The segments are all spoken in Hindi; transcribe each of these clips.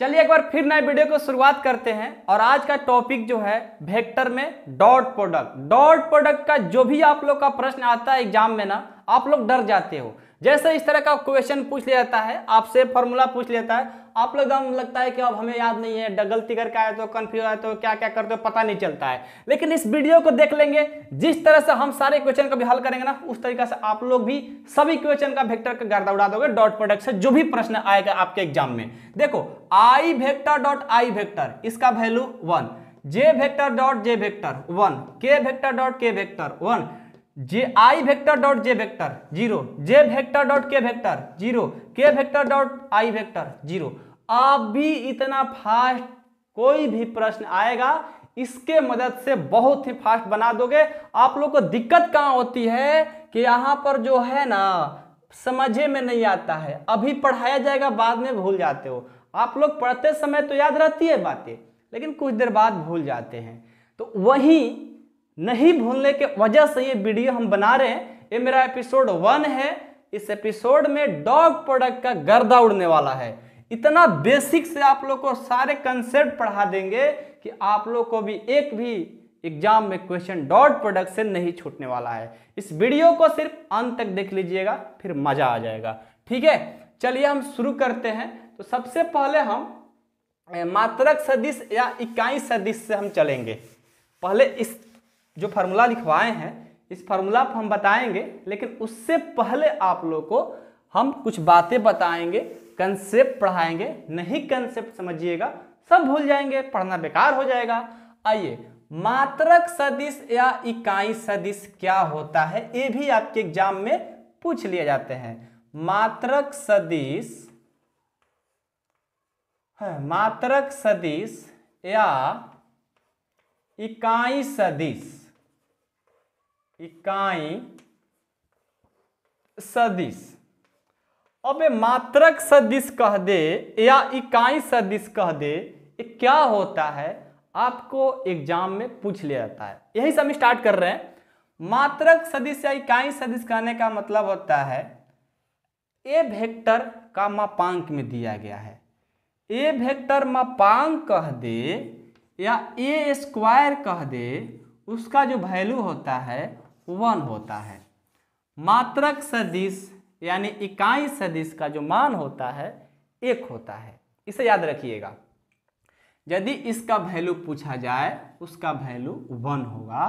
चलिए एक बार फिर नए वीडियो को शुरुआत करते हैं और आज का टॉपिक जो है वेक्टर में डॉट प्रोडक्ट डॉट प्रोडक्ट का जो भी आप लोग का प्रश्न आता है एग्जाम में ना आप लोग डर जाते हो जैसे इस तरह का क्वेश्चन पूछ लिया जाता है आपसे फॉर्मूला पूछ लेता है आप लोग लगता है कि अब हमें याद नहीं है गलती करके आए तो कन्फ्यूज आए तो क्या क्या करते हो पता नहीं चलता है लेकिन इस वीडियो को देख लेंगे जिस तरह से हम सारे क्वेश्चन का भी हल करेंगे ना उस तरीके से आप लोग भी सभी क्वेश्चन का वेक्टर का गर्दा उड़ा दोगे डॉट प्रोडक्ट से जो भी प्रश्न आएगा आपके एग्जाम में देखो I vector dot I vector इसका value one J vector dot J vector one K vector dot K vector one J I vector dot J vector zero J vector dot K vector zero K vector dot I vector zero भी इतना फास्ट कोई भी प्रश्न आएगा इसके मदद से बहुत ही फास्ट बना दोगे आप लोग को दिक्कत कहाँ होती है कि यहाँ पर जो है ना समझे में नहीं आता है अभी पढ़ाया जाएगा बाद में भूल जाते हो आप लोग पढ़ते समय तो याद रहती है बातें लेकिन कुछ देर बाद भूल जाते हैं तो वहीं नहीं भूलने के वजह से ये वीडियो हम बना रहे हैं ये मेरा एपिसोड वन है इस एपिसोड में डॉग प्रोडक्ट का गर्दा उड़ने वाला है इतना बेसिक से आप लोग को सारे कंसेप्ट पढ़ा देंगे कि आप लोग को भी एक भी एग्जाम में क्वेश्चन डॉट प्रोडक्ट से नहीं छूटने वाला है इस वीडियो को सिर्फ अंत तक देख लीजिएगा फिर मज़ा आ जाएगा ठीक है चलिए हम शुरू करते हैं तो सबसे पहले हम मात्रक सदिश या इकाई सदिश से हम चलेंगे पहले इस जो फार्मूला लिखवाए हैं इस फार्मूला पर हम बताएंगे लेकिन उससे पहले आप लोग को हम कुछ बातें बताएंगे कंसेप्ट पढ़ाएंगे नहीं कंसेप्ट समझिएगा सब भूल जाएंगे पढ़ना बेकार हो जाएगा आइए मात्रक सदिश या इकाई सदिश क्या होता है ये भी आपके एग्जाम में पूछ लिए जाते हैं मात्रक सदिश हाँ, मात्रक सदिश या इकाई सदिश इकाई सदिश अबे मात्रक सदिश कह दे या इकाई सदिश कह दे क्या होता है आपको एग्जाम में पूछ लिया जाता है यही सब स्टार्ट कर रहे हैं मात्रक सदिश या इकाई सदिश कहने का मतलब होता है ए वेक्टर का मापांक में दिया गया है ए वेक्टर मापांक कह दे या ए स्क्वायर कह दे उसका जो वैल्यू होता है वन होता है मात्रक सदिश यानी इकाई सदिश का जो मान होता है एक होता है इसे याद रखिएगा यदि इसका वैल्यू पूछा जाए उसका वैल्यू वन होगा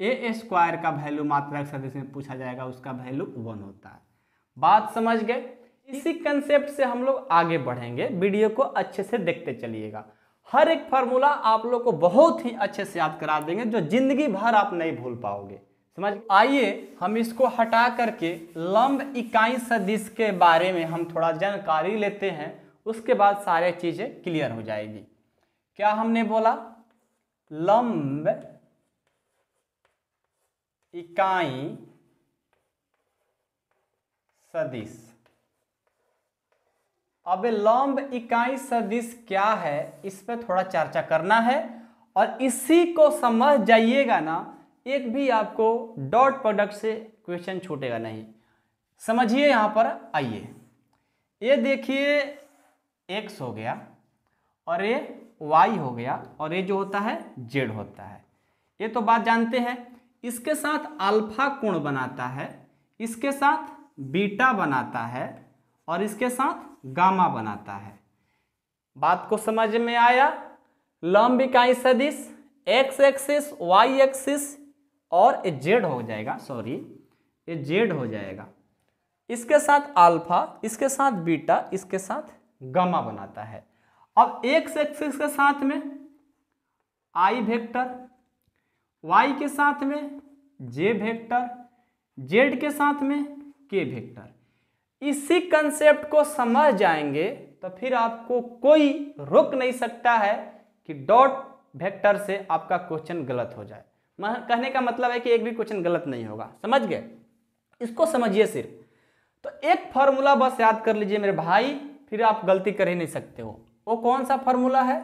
ए स्क्वायर का वैल्यू मात्रक सदिश में पूछा जाएगा उसका वैल्यू वन होता है बात समझ गए इसी कंसेप्ट से हम लोग आगे बढ़ेंगे वीडियो को अच्छे से देखते चलिएगा हर एक फार्मूला आप लोग को बहुत ही अच्छे से याद करा देंगे जो जिंदगी भर आप नहीं भूल पाओगे समझ आइए हम इसको हटा करके लंब इकाई सदिश के बारे में हम थोड़ा जानकारी लेते हैं उसके बाद सारे चीज़ें क्लियर हो जाएगी क्या हमने बोला लंब इकाई सदिश अब लंब इकाई सदिश क्या है इस पर थोड़ा चर्चा करना है और इसी को समझ जाइएगा ना एक भी आपको डॉट प्रोडक्ट से क्वेश्चन छूटेगा नहीं समझिए यहाँ पर आइए ये देखिए एक्स हो गया और ये वाई हो गया और ये जो होता है जेड होता है ये तो बात जानते हैं इसके साथ अल्फा कोण बनाता है इसके साथ बीटा बनाता है और इसके साथ गामा बनाता है बात को समझ में आया लंब इकाई सदिश एक्स एक्सिस वाई एक्सिस और ए जेड हो जाएगा सॉरी ये जेड हो जाएगा इसके साथ अल्फा इसके साथ बीटा इसके साथ गमा बनाता है अब एक्स एक्सिस के साथ में आई वेक्टर वाई के साथ में जे वेक्टर जेड के साथ में के वेक्टर इसी कंसेप्ट को समझ जाएंगे तो फिर आपको कोई रोक नहीं सकता है कि डॉट वेक्टर से आपका क्वेश्चन गलत हो जाए कहने का मतलब है कि एक भी क्वेश्चन गलत नहीं होगा समझ गए इसको समझिए सिर्फ तो एक फार्मूला बस याद कर लीजिए मेरे भाई फिर आप गलती कर ही नहीं सकते हो वो कौन सा फार्मूला है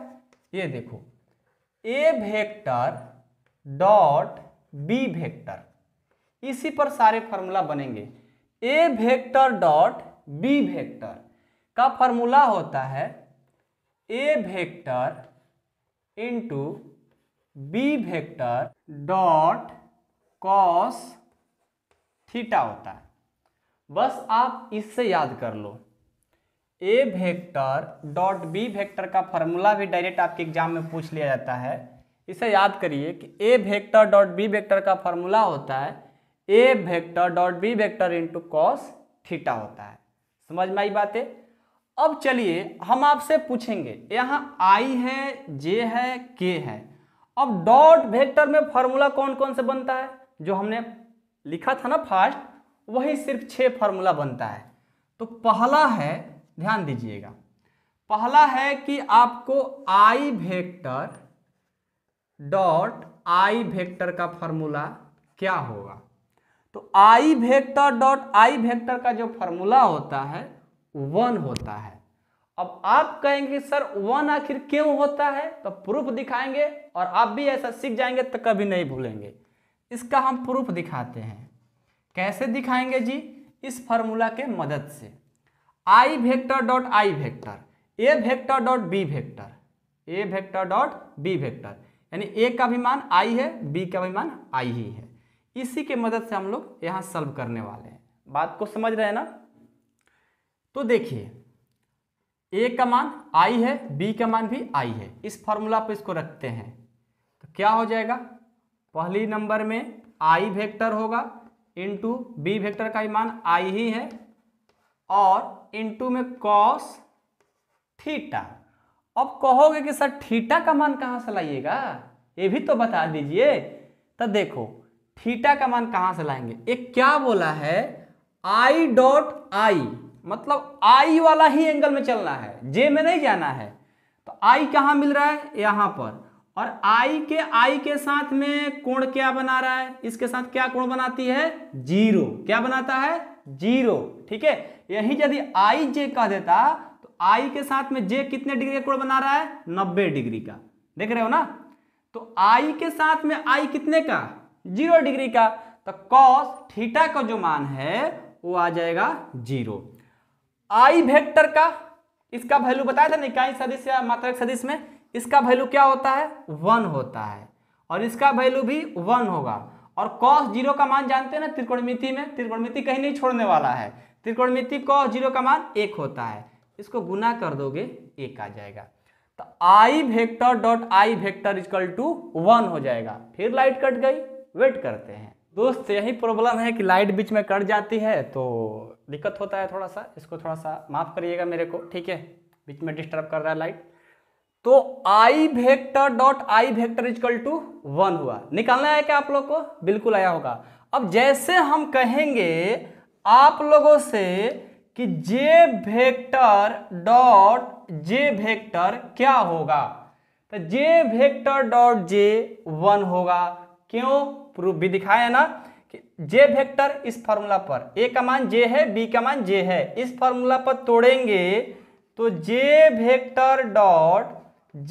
ये देखो A vector dot B vector इसी पर सारे फार्मूला बनेंगे A vector dot B vector का फार्मूला होता है A vector into B vector dot cos theta होता है बस आप इससे याद कर लो A vector dot B vector का फॉर्मूला भी डायरेक्ट आपके एग्जाम में पूछ लिया जाता है इसे याद करिए कि A vector dot B vector का फार्मूला होता है A vector dot B vector into cos theta होता है समझ में आई बात है अब चलिए हम आपसे पूछेंगे यहाँ आई है जे है के है अब डॉट वेक्टर में फार्मूला कौन कौन से बनता है जो हमने लिखा था ना फास्ट वही सिर्फ छः फार्मूला बनता है तो पहला है ध्यान दीजिएगा पहला है कि आपको I vector dot I vector का फार्मूला क्या होगा तो I vector dot I vector का जो फार्मूला होता है वन होता है अब आप कहेंगे सर वन आखिर क्यों होता है तो प्रूफ दिखाएंगे और आप भी ऐसा सीख जाएंगे तो कभी नहीं भूलेंगे इसका हम प्रूफ दिखाते हैं कैसे दिखाएंगे जी इस फार्मूला के मदद से I vector dot I vector A vector dot B vector A vector dot B vector यानी ए का भी मान आई है बी का भी मान आई ही है इसी के मदद से हम लोग यहाँ सल्व करने वाले हैं बात को समझ रहे हैं ना तो देखिए ए का मान आई है बी का मान भी आई है इस फॉर्मूला पे इसको रखते हैं तो क्या हो जाएगा पहली नंबर में आई वेक्टर होगा इंटू बी वेक्टर का मान आई ही है और इंटू में कॉस थीटा अब कहोगे कि सर थीटा का मान कहाँ से लाइएगा ये भी तो बता दीजिए तो देखो थीटा का मान कहाँ से लाएंगे एक क्या बोला है आई डॉट आई मतलब आई वाला ही एंगल में चलना है जे में नहीं जाना है तो आई कहाँ मिल रहा है यहाँ पर और आई के आई के साथ में कोण क्या बना रहा है इसके साथ क्या कोण बनाती है जीरो क्या बनाता है जीरो ठीक है यही यदि आई जे कह देता तो आई के साथ में जे कितने डिग्री का कोण बना रहा है नब्बे डिग्री का देख रहे हो ना तो आई के साथ में आई कितने का जीरो डिग्री का तो कॉस थीटा का जो मान है वो आ जाएगा जीरो आई वेक्टर का इसका वैल्यू बताया था ना इकाई सदिश या मात्रक सदिश में इसका वैल्यू क्या होता है वन होता है और इसका वैल्यू भी वन होगा और कॉस जीरो का मान जानते हैं ना त्रिकोणमिति में त्रिकोणमिति कहीं नहीं छोड़ने वाला है त्रिकोणमिति कॉस जीरो का मान एक होता है इसको गुना कर दोगे एक आ जाएगा तो I vector dot I vector equal to one हो जाएगा फिर लाइट कट गई वेट करते हैं दोस्त यही प्रॉब्लम है कि लाइट बीच में कट जाती है तो दिक्कत होता है थोड़ा सा इसको थोड़ा सा माफ़ करिएगा मेरे को ठीक है बीच में डिस्टर्ब कर रहा है लाइट तो I vector dot I vector equal to one हुआ निकालना है क्या आप लोग को बिल्कुल आया होगा अब जैसे हम कहेंगे आप लोगों से कि J vector dot J vector क्या होगा तो J vector dot J one होगा क्यों प्रूफ भी दिखाया ना जे वेक्टर इस फॉर्मूला पर ए का मान जे है बी का मान जे है इस फॉर्मूला पर तोड़ेंगे तो J vector dot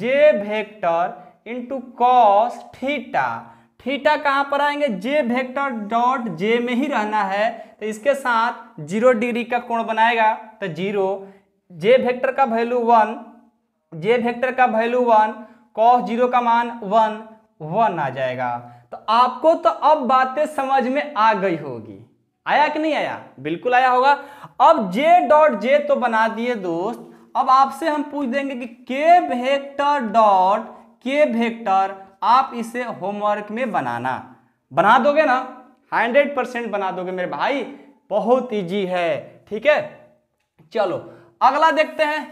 J vector into cos theta theta कहाँ पर आएंगे जे वेक्टर डॉट जे में ही रहना है तो इसके साथ जीरो डिग्री का कोण बनाएगा तो जीरो जे वेक्टर का वैल्यू वन जे वेक्टर का वैल्यू वन कॉस जीरो का मान वन वन आ जाएगा आपको तो अब बातें समझ में आ गई होगी आया कि नहीं आया बिल्कुल आया होगा अब जे डॉट जे तो बना दिए दोस्त अब आपसे हम पूछ देंगे कि के भेक्टर डॉट के भेक्टर आप इसे होमवर्क में बनाना बना दोगे ना हंड्रेड परसेंट बना दोगे मेरे भाई बहुत इजी है ठीक है चलो अगला देखते हैं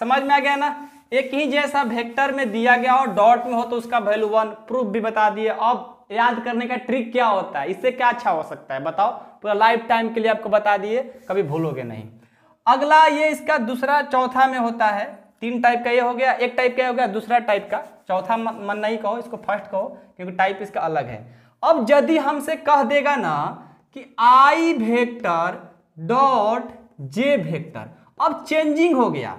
समझ में आ गया ना एक ही जैसा वेक्टर में दिया गया हो डॉट में हो तो उसका वैल्यू वन प्रूफ भी बता दिए अब याद करने का ट्रिक क्या होता है इससे क्या अच्छा हो सकता है बताओ पूरा लाइफ टाइम के लिए आपको बता दिए कभी भूलोगे नहीं अगला ये इसका दूसरा चौथा में होता है तीन टाइप का ये हो गया एक टाइप का हो गया दूसरा टाइप का चौथा मन नहीं कहो इसको फर्स्ट कहो क्योंकि टाइप इसका अलग है अब यदि हमसे कह देगा ना कि I vector dot J vector अब चेंजिंग हो गया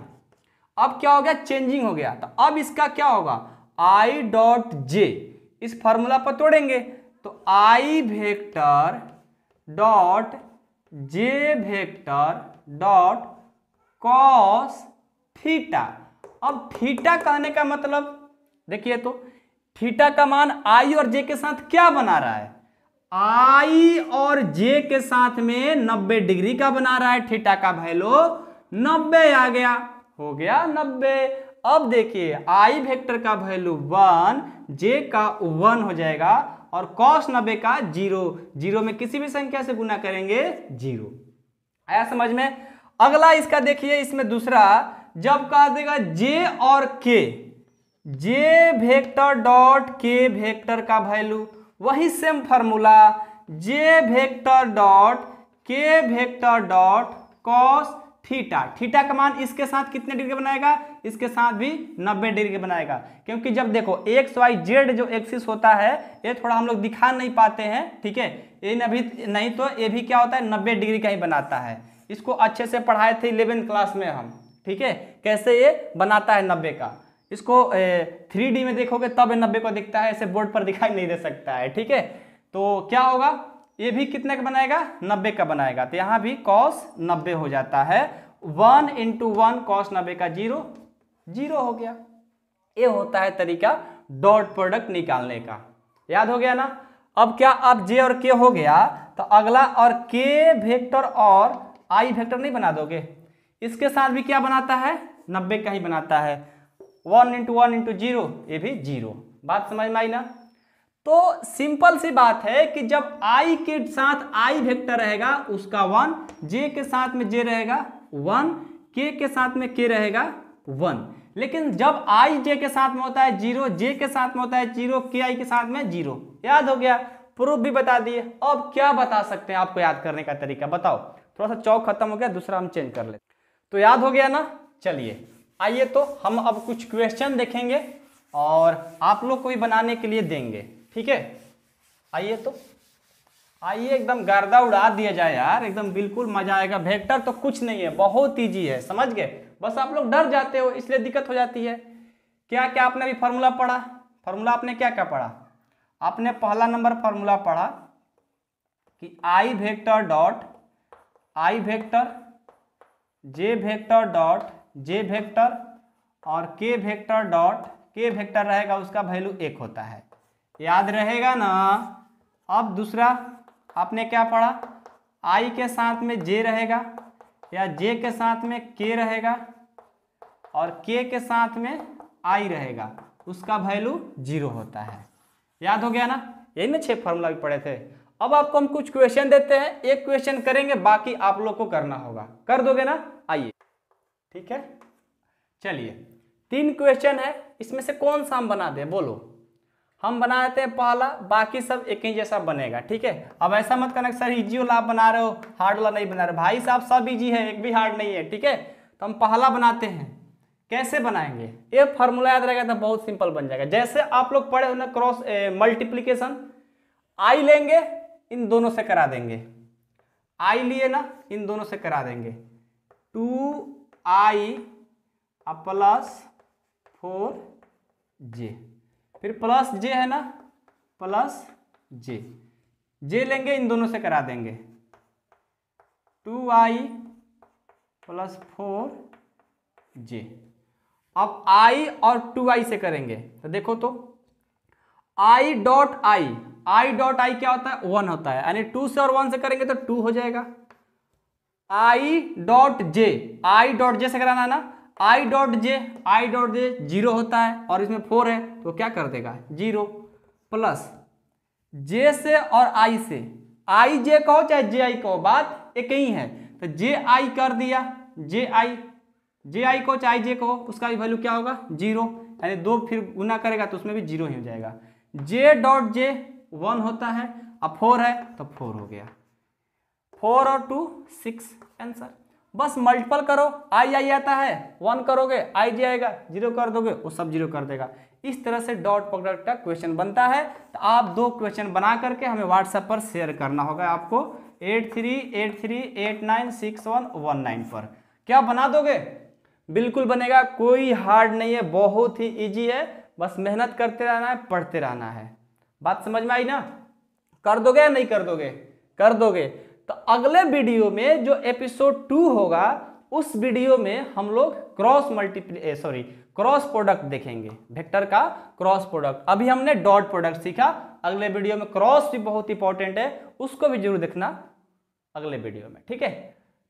अब क्या हो गया चेंजिंग हो गया तो अब इसका क्या होगा आई डॉट जे इस फॉर्मूला पर तोड़ेंगे तो I vector dot J vector dot cos theta अब थीटा कहने का मतलब देखिए तो थीटा का मान आई और जे के साथ क्या बना रहा है आई और जे के साथ में 90 डिग्री का बना रहा है थीटा का वैल्यू 90 आ गया हो गया नब्बे अब देखिए आई वेक्टर का वैल्यू वन जे का वन हो जाएगा और कॉस नब्बे का जीरो जीरो में किसी भी संख्या से गुना करेंगे जीरो आया समझ में अगला इसका देखिए इसमें दूसरा जब कहा देगा जे और K J vector dot K vector का वैल्यू वही same formula J vector dot K vector dot cos theta theta का मान इसके साथ कितने डिग्री बनाएगा इसके साथ भी 90 डिग्री बनाएगा क्योंकि जब देखो एक्स वाई जेड जो एक्सिस होता है ये थोड़ा हम लोग दिखा नहीं पाते हैं ठीक है ये अभी नहीं तो ये भी क्या होता है नब्बे डिग्री का ही बनाता है इसको अच्छे से पढ़ाए थे इलेवेंथ क्लास में हम ठीक है कैसे ये बनाता है नब्बे का इसको थ्री में देखोगे तब नब्बे को दिखता है ऐसे बोर्ड पर दिखाई नहीं दे सकता है ठीक है तो क्या होगा ये भी कितने का बनाएगा नब्बे का बनाएगा तो यहां भी कॉस नब्बे हो जाता है वन इंटू वन कॉस नब्बे का जीरो जीरो हो गया ये होता है तरीका डॉट प्रोडक्ट निकालने का याद हो गया ना अब क्या अब जे और के हो गया तो अगला और के वेक्टर और आई वेक्टर नहीं बना दोगे इसके साथ भी क्या बनाता है नब्बे का ही बनाता है one into one into zero ये भी जीरो बात समझ में आई ना तो सिंपल सी बात है कि जब आई के साथ आई वेक्टर रहेगा उसका वन जे के साथ में जे रहेगा वन के के साथ में के रहेगा वन लेकिन जब आई जे के साथ में होता है जीरो जे के साथ में होता है जीरो के आई के साथ में जीरो याद हो गया प्रूफ भी बता दिए अब क्या बता सकते हैं आपको याद करने का तरीका बताओ थोड़ा सा चौक खत्म हो गया दूसरा हम चेंज कर ले तो याद हो गया ना चलिए आइए तो हम अब कुछ क्वेश्चन देखेंगे और आप लोग को भी बनाने के लिए देंगे ठीक है आइए तो आइए एकदम गर्दा उड़ा दिया जाए यार एकदम बिल्कुल मजा आएगा वेक्टर तो कुछ नहीं है बहुत ईजी है समझ गए बस आप लोग डर जाते हो इसलिए दिक्कत हो जाती है क्या क्या आपने अभी फार्मूला पढ़ा फार्मूला आपने क्या क्या पढ़ा आपने पहला नंबर फार्मूला पढ़ा कि I vector dot I vector J vector dot J vector और K vector dot K vector रहेगा उसका वैल्यू एक होता है याद रहेगा ना अब दूसरा आपने क्या पढ़ा आई के साथ में जे रहेगा या जे के साथ में के रहेगा और के के साथ में आई रहेगा उसका वैल्यू जीरो होता है याद हो गया ना यही ना छह फॉर्मूला भी पढ़े थे अब आपको हम कुछ क्वेश्चन देते हैं एक क्वेश्चन करेंगे बाकी आप लोग को करना होगा कर दोगे ना आइए ठीक है चलिए तीन क्वेश्चन है इसमें से कौन सा हम बना दें बोलो हम बना देते हैं पहला बाकी सब एक ही जैसा बनेगा ठीक है अब ऐसा मत करना सर इजी वाला आप बना रहे हो हार्ड वाला नहीं बना रहे भाई साहब सब इजी है एक भी हार्ड नहीं है ठीक है तो हम पहला बनाते हैं कैसे बनाएंगे ये फॉर्मूला याद रहेगा तो बहुत सिंपल बन जाएगा जैसे आप लोग पढ़े हो ना क्रॉस मल्टीप्लीकेशन आई लेंगे इन दोनों से करा देंगे आई लिए ना इन दोनों से करा देंगे two I plus four J फिर प्लस जे है ना प्लस जे जे लेंगे इन दोनों से करा देंगे two I plus four J अब आई और टू आई से करेंगे तो देखो तो I dot I I dot I क्या होता है वन होता है यानी टू से और वन से करेंगे तो टू हो जाएगा आई डॉट जे आई डॉट जे से कराना है ना I dot J I dot J zero होता है और इसमें फोर है तो क्या कर देगा जीरो प्लस जे से और आई से आई जे कहो चाहे जे आई कहो बात एक ही है तो जे आई कर दिया जे आई जे आई कहो चाहे आई जे कहो उसका भी वैल्यू क्या होगा जीरो यानी दो फिर गुना करेगा तो उसमें भी जीरो ही हो जाएगा जे डॉट जे वन होता है अब फोर है तो फोर हो गया फोर और टू सिक्स आंसर बस मल्टीपल करो आई आई आता है वन करोगे आई जी आएगा जीरो कर दोगे वो सब जीरो कर देगा इस तरह से डॉट प्रोडक्ट का क्वेश्चन बनता है तो आप दो क्वेश्चन बना करके हमें व्हाट्सएप पर शेयर करना होगा आपको eight three eight three eight nine six one one nine पर क्या बना दोगे बिल्कुल बनेगा कोई हार्ड नहीं है बहुत ही ईजी है बस मेहनत करते रहना है पढ़ते रहना है बात समझ में आई ना कर दोगे या नहीं कर दोगे कर दोगे तो अगले वीडियो में जो एपिसोड टू होगा उस वीडियो में हम लोग cross multiply sorry cross product देखेंगे वेक्टर का क्रॉस प्रोडक्ट अभी हमने डॉट प्रोडक्ट सीखा अगले वीडियो में क्रॉस भी बहुत इंपॉर्टेंट है उसको भी जरूर देखना अगले वीडियो में ठीक है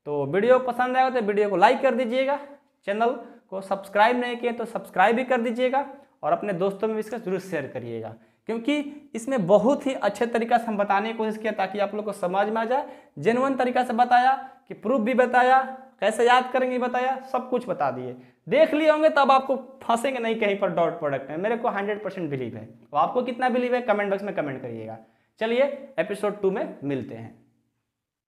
तो वीडियो पसंद आएगा तो वीडियो को लाइक कर दीजिएगा चैनल को सब्सक्राइब नहीं किए तो सब्सक्राइब भी कर दीजिएगा और अपने दोस्तों में भी इसका जरूर शेयर करिएगा क्योंकि इसमें बहुत ही अच्छे तरीका से हम बताने की कोशिश किया ताकि आप लोग को समझ में आ जाए जेनवन तरीका से बताया कि प्रूफ भी बताया कैसे याद करेंगे बताया सब कुछ बता दिए देख लिए होंगे तब आपको फंसेंगे नहीं कहीं पर डॉट प्रोडक्ट में मेरे को हंड्रेड परसेंट बिलीव है और तो आपको कितना बिलीव है कमेंट बॉक्स में कमेंट करिएगा चलिए एपिसोड टू में मिलते हैं